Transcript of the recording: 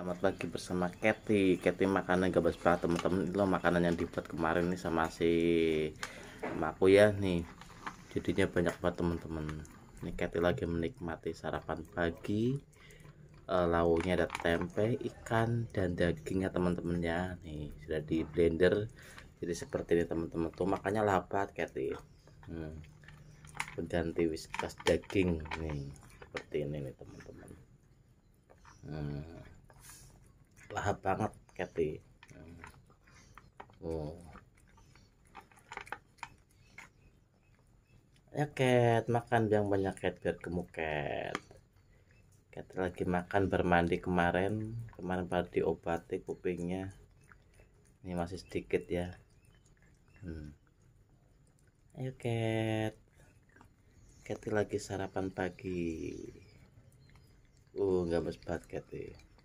Selamat pagi bersama Kathy. Kathy makanan gabus pak teman-teman itu makanan yang dibuat kemarin nih sama si aku ya nih. Jadinya banyak banget teman-teman. Nih Kathy lagi menikmati sarapan pagi. E, lauknya ada tempe, ikan dan dagingnya teman-teman ya. Nih sudah di blender. Jadi seperti ini teman-teman tuh makanya lapar Kathy. Hmm. Pengganti whiskas daging nih seperti ini nih teman-teman. Hmm paham banget Kathy hmm. oh ya Kat makan yang banyak Kat biar gemuk Kat Kat lagi makan bermandi kemarin kemarin baru diobati kupingnya ini masih sedikit ya hmm. ayo Kat Kathy lagi sarapan pagi uh nggak besbat Kathy